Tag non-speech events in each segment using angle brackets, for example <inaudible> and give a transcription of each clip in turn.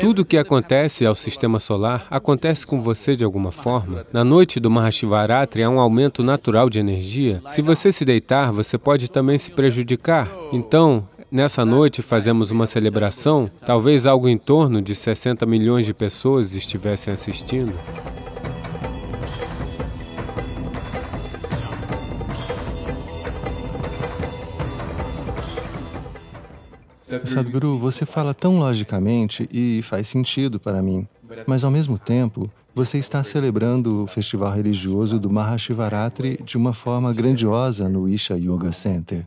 Tudo o que acontece ao sistema solar acontece com você de alguma forma. Na noite do Mahashivaratri há um aumento natural de energia. Se você se deitar, você pode também se prejudicar. Então, Nessa noite fazemos uma celebração, talvez algo em torno de 60 milhões de pessoas estivessem assistindo. Sadhguru, você fala tão logicamente e faz sentido para mim, mas ao mesmo tempo, você está celebrando o festival religioso do Mahashivaratri de uma forma grandiosa no Isha Yoga Center.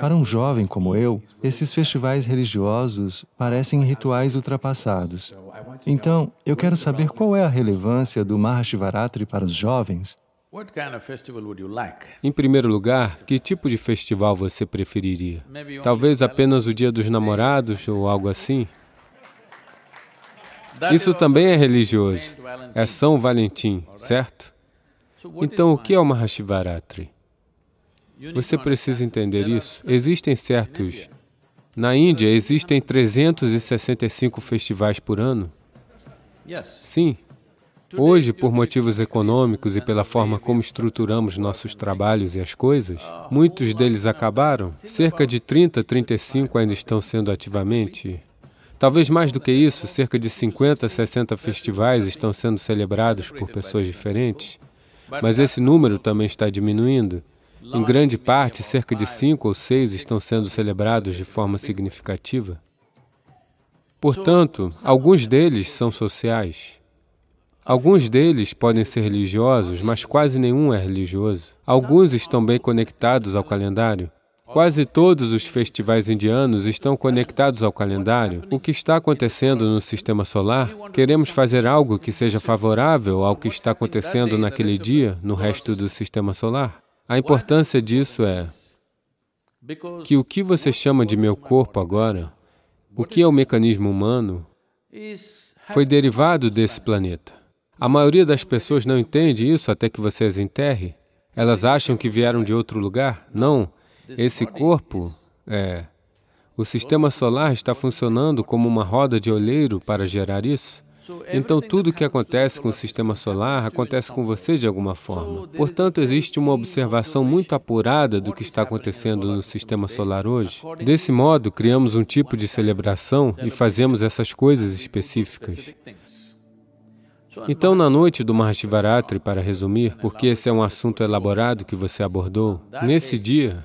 Para um jovem como eu, esses festivais religiosos parecem rituais ultrapassados. Então, eu quero saber qual é a relevância do Mahashivaratri para os jovens em primeiro lugar, que tipo de festival você preferiria? Talvez apenas o Dia dos Namorados ou algo assim? Isso também é religioso. É São Valentim, certo? Então, o que é o Mahashivaratri? Você precisa entender isso. Existem certos... Na Índia, existem 365 festivais por ano? Sim. É Hoje, por motivos econômicos e pela forma como estruturamos nossos trabalhos e as coisas, muitos deles acabaram. Cerca de 30, 35 ainda estão sendo ativamente. Talvez mais do que isso, cerca de 50, 60 festivais estão sendo celebrados por pessoas diferentes. Mas esse número também está diminuindo. Em grande parte, cerca de cinco ou seis estão sendo celebrados de forma significativa. Portanto, alguns deles são sociais. Alguns deles podem ser religiosos, mas quase nenhum é religioso. Alguns estão bem conectados ao calendário. Quase todos os festivais indianos estão conectados ao calendário. O que está acontecendo no sistema solar? Queremos fazer algo que seja favorável ao que está acontecendo naquele dia no resto do sistema solar. A importância disso é que o que você chama de meu corpo agora, o que é o mecanismo humano, foi derivado desse planeta. A maioria das pessoas não entende isso até que você as enterre. Elas acham que vieram de outro lugar. Não. Esse corpo é. O sistema solar está funcionando como uma roda de olheiro para gerar isso. Então, tudo o que acontece com o sistema solar acontece com você de alguma forma. Portanto, existe uma observação muito apurada do que está acontecendo no sistema solar hoje. Desse modo, criamos um tipo de celebração e fazemos essas coisas específicas. Então, na noite do Mahashivaratri, para resumir, porque esse é um assunto elaborado que você abordou, nesse dia,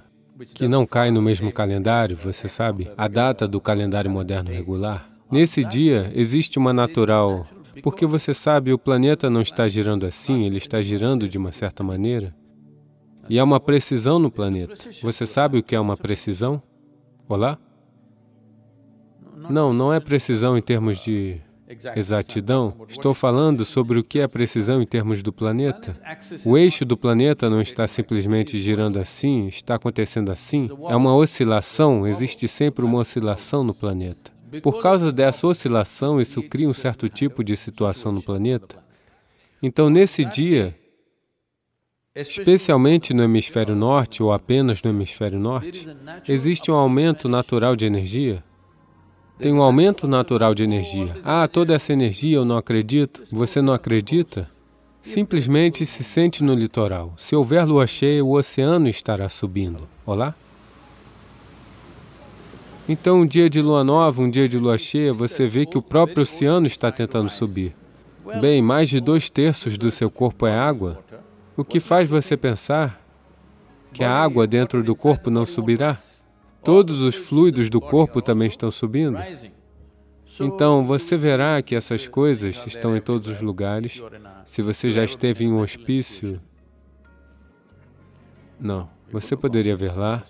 que não cai no mesmo calendário, você sabe, a data do calendário moderno regular, nesse dia existe uma natural, porque você sabe, o planeta não está girando assim, ele está girando de uma certa maneira. E há uma precisão no planeta. Você sabe o que é uma precisão? Olá? Não, não é precisão em termos de exatidão, estou falando sobre o que é precisão em termos do planeta. O eixo do planeta não está simplesmente girando assim, está acontecendo assim. É uma oscilação, existe sempre uma oscilação no planeta. Por causa dessa oscilação, isso cria um certo tipo de situação no planeta. Então, nesse dia, especialmente no hemisfério norte ou apenas no hemisfério norte, existe um aumento natural de energia. Tem um aumento natural de energia. Ah, toda essa energia eu não acredito. Você não acredita? Simplesmente se sente no litoral. Se houver lua cheia, o oceano estará subindo. Olá? Então, um dia de lua nova, um dia de lua cheia, você vê que o próprio oceano está tentando subir. Bem, mais de dois terços do seu corpo é água, o que faz você pensar que a água dentro do corpo não subirá? Todos os fluidos do corpo também estão subindo. Então, você verá que essas coisas estão em todos os lugares. Se você já esteve em um hospício, não, você poderia ver lá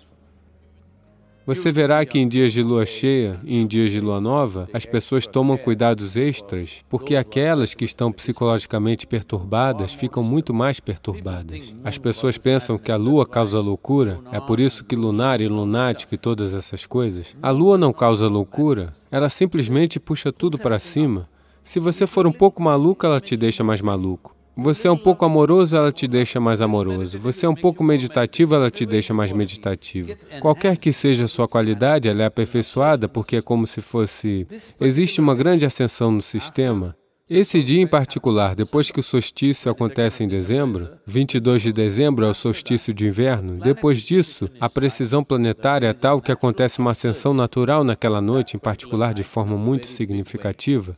você verá que em dias de lua cheia e em dias de lua nova, as pessoas tomam cuidados extras, porque aquelas que estão psicologicamente perturbadas ficam muito mais perturbadas. As pessoas pensam que a lua causa loucura, é por isso que lunar e lunático e todas essas coisas. A lua não causa loucura, ela simplesmente puxa tudo para cima. Se você for um pouco maluco, ela te deixa mais maluco. Você é um pouco amoroso, ela te deixa mais amoroso. Você é um pouco meditativo, ela te deixa mais meditativo. Qualquer que seja a sua qualidade, ela é aperfeiçoada, porque é como se fosse... Existe uma grande ascensão no sistema. Esse dia em particular, depois que o solstício acontece em dezembro, 22 de dezembro é o solstício de inverno, depois disso, a precisão planetária é tal que acontece uma ascensão natural naquela noite, em particular de forma muito significativa,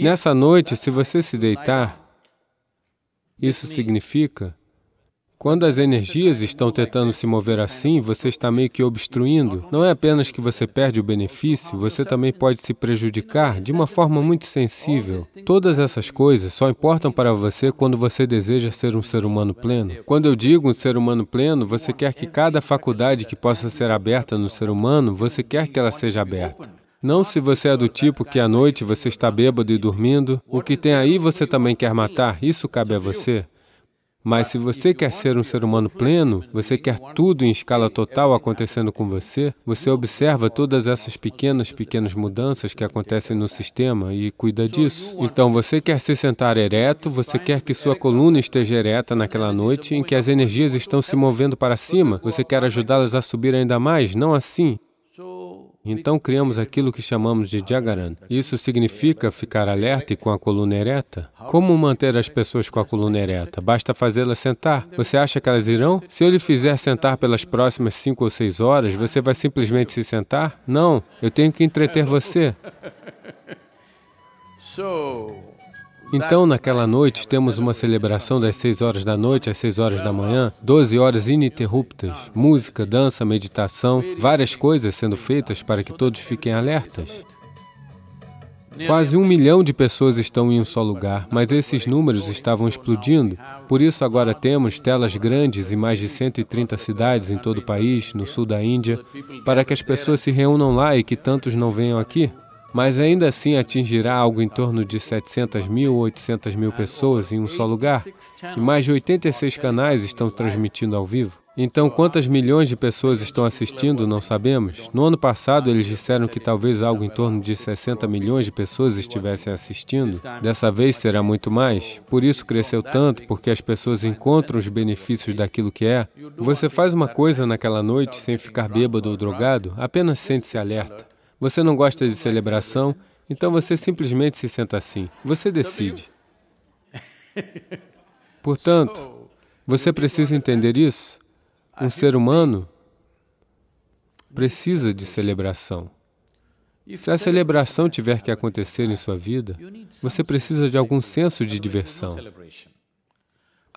Nessa noite, se você se deitar, isso significa quando as energias estão tentando se mover assim, você está meio que obstruindo. Não é apenas que você perde o benefício, você também pode se prejudicar de uma forma muito sensível. Todas essas coisas só importam para você quando você deseja ser um ser humano pleno. Quando eu digo um ser humano pleno, você quer que cada faculdade que possa ser aberta no ser humano, você quer que ela seja aberta. Não se você é do tipo que à noite você está bêbado e dormindo, o que tem aí você também quer matar, isso cabe a você. Mas se você quer ser um ser humano pleno, você quer tudo em escala total acontecendo com você, você observa todas essas pequenas, pequenas mudanças que acontecem no sistema e cuida disso. Então, você quer se sentar ereto, você quer que sua coluna esteja ereta naquela noite em que as energias estão se movendo para cima, você quer ajudá-las a subir ainda mais, não assim. Então criamos aquilo que chamamos de Jagaran. Isso significa ficar alerta e com a coluna ereta. Como manter as pessoas com a coluna ereta? Basta fazê-las sentar. Você acha que elas irão? Se eu lhe fizer sentar pelas próximas cinco ou seis horas, você vai simplesmente se sentar? Não, eu tenho que entreter você. Então... Então, naquela noite, temos uma celebração das 6 horas da noite às 6 horas da manhã, 12 horas ininterruptas, música, dança, meditação, várias coisas sendo feitas para que todos fiquem alertas. Quase um milhão de pessoas estão em um só lugar, mas esses números estavam explodindo. Por isso, agora temos telas grandes em mais de 130 cidades em todo o país, no sul da Índia, para que as pessoas se reúnam lá e que tantos não venham aqui mas ainda assim atingirá algo em torno de 700 mil, 800 mil pessoas em um só lugar, e mais de 86 canais estão transmitindo ao vivo. Então, quantas milhões de pessoas estão assistindo, não sabemos. No ano passado, eles disseram que talvez algo em torno de 60 milhões de pessoas estivessem assistindo. Dessa vez será muito mais. Por isso cresceu tanto, porque as pessoas encontram os benefícios daquilo que é. Você faz uma coisa naquela noite sem ficar bêbado ou drogado, apenas sente-se alerta. Você não gosta de celebração, então você simplesmente se senta assim. Você decide. <laughs> Portanto, você precisa né? entender isso. Um ser humano precisa de celebração. Se a é celebração tiver que acontecer em sua vida, você precisa de algum senso de diversão.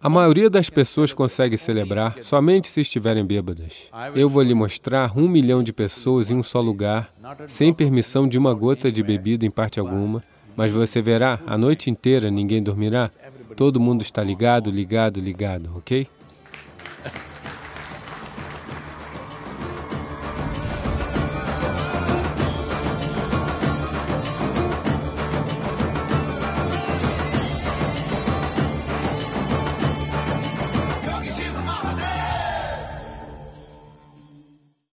A maioria das pessoas consegue celebrar somente se estiverem bêbadas. Eu vou lhe mostrar um milhão de pessoas em um só lugar, sem permissão de uma gota de bebida em parte alguma, mas você verá, a noite inteira ninguém dormirá. Todo mundo está ligado, ligado, ligado, ok?